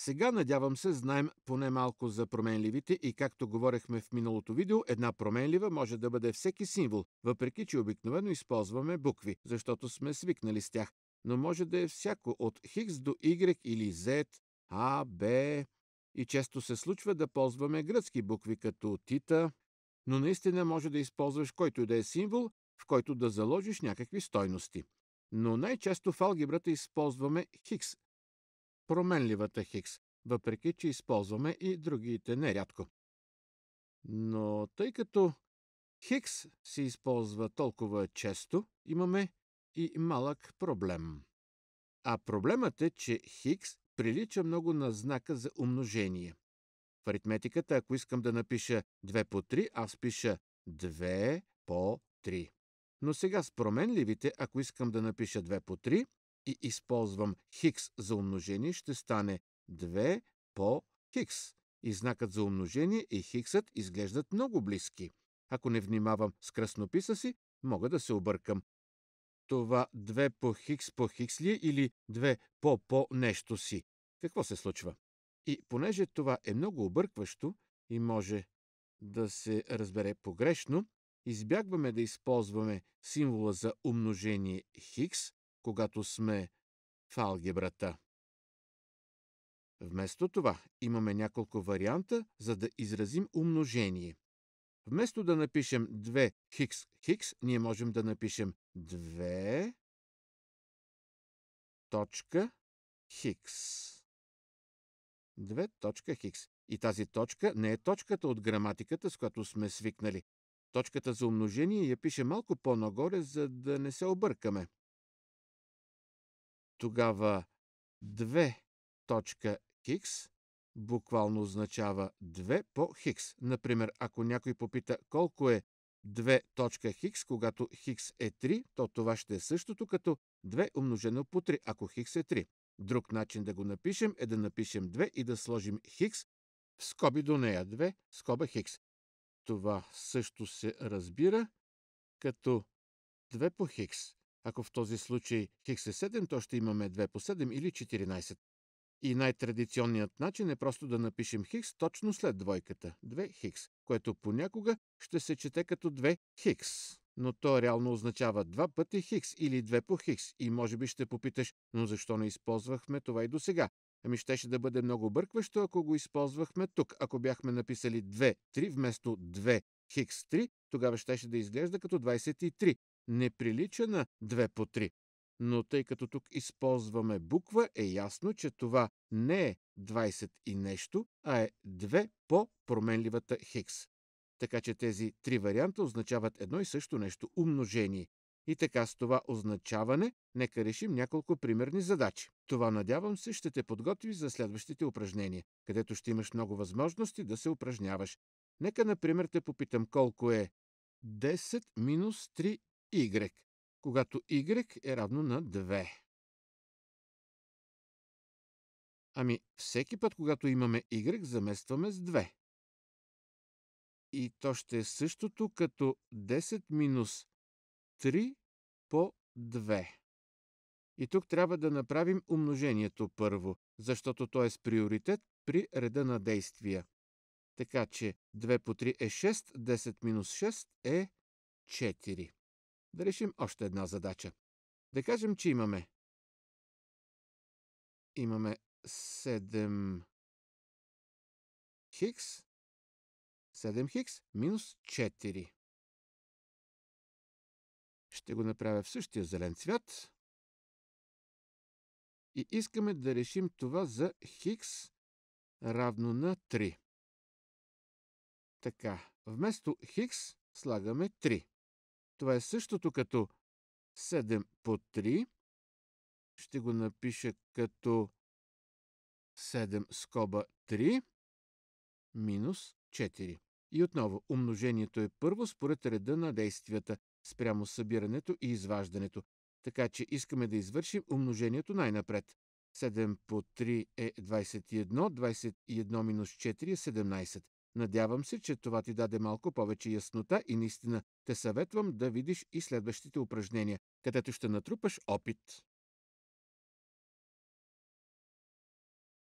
Сега, надявам се, знаем поне малко за променливите и както говорихме в миналото видео, една променлива може да бъде всеки символ, въпреки че обикновено използваме букви, защото сме свикнали с тях, но може да е всяко от Хикс до Y или Z, А, Б и често се случва да ползваме гръцки букви като тита, но наистина може да използваш който и да е символ, в който да заложиш някакви стойности. Но най-често в алгебрата използваме Хикс променливата Хикс, въпреки че използваме и другите нерядко. Но тъй като Хикс се използва толкова често, имаме и малък проблем. А проблемът е, че Хикс прилича много на знака за умножение. В аритметиката, ако искам да напиша 2 по 3, аз пиша 2 по 3. Но сега с променливите, ако искам да напиша 2 по 3, и използвам хикс за умножение, ще стане 2 по хикс. И знакът за умножение и хиксът изглеждат много близки. Ако не внимавам с кръснописа си, мога да се объркам. Това 2 по хикс по хикс ли е или 2 по по нещо си? Какво се случва? И понеже това е много объркващо и може да се разбере погрешно, избягваме да използваме символа за умножение хикс, когато сме в алгебрата. Вместо това имаме няколко варианта, за да изразим умножение. Вместо да напишем 2 хикс хикс, ние можем да напишем 2 точка хикс. 2 точка хикс. И тази точка не е точката от граматиката, с която сме свикнали. Точката за умножение я пише малко по-нагоре, за да не се объркаме. Тогава 2.x буквално означава 2 по хикс. Например, ако някой попита колко е 2.x, когато хикс е 3, то това ще е същото като 2 умножено по 3, ако хикс е 3. Друг начин да го напишем е да напишем 2 и да сложим хикс в скоби до нея 2, скоба хикс. Това също се разбира като 2 по хикс. Ако в този случай хикс е 7, то ще имаме 2 по 7 или 14. И най-традиционният начин е просто да напишем хикс точно след двойката 2 хикс, което понякога ще се чете като 2 хикс. Но то реално означава два пъти хикс или 2 по хикс и може би ще попиташ, но защо не използвахме това и до сега? Ами щеше да бъде много бъркващо, ако го използвахме тук. Ако бяхме написали 2-3 вместо 2 хикс 3, тогава щеше да изглежда като 23, не прилича на 2 по 3. Но тъй като тук използваме буква, е ясно, че това не е 20 и нещо, а е 2 по променливата хикс. Така че тези три варианта означават едно и също нещо – умножение. И така с това означаване нека решим няколко примерни задачи. Това надявам се ще те подготви за следващите упражнения, където ще имаш много възможности да се упражняваш. Нека, например, те попитам колко е 10 минус 3 y, когато y е равно на 2. Ами, всеки път, когато имаме y, заместваме с 2. И то ще е същото като 10 минус 3 по 2. И тук трябва да направим умножението първо, защото то е с приоритет при реда на действия. Така че 2 по 3 е 6, 10 минус 6 е 4 да решим още една задача. Да кажем, че имаме. Имаме 7 хикс. 7 хикс минус 4. Ще го направя в същия зелен цвят. И искаме да решим това за хикс равно на 3. Така, вместо хикс слагаме 3. Това е същото като 7 по 3. Ще го напиша като 7 скоба 3 минус 4. И отново, умножението е първо според реда на действията спрямо събирането и изваждането. Така че искаме да извършим умножението най-напред. 7 по 3 е 21, 21 минус 4 е 17. Надявам се, че това ти даде малко повече яснота и наистина те съветвам да видиш и следващите упражнения, където ще натрупаш опит.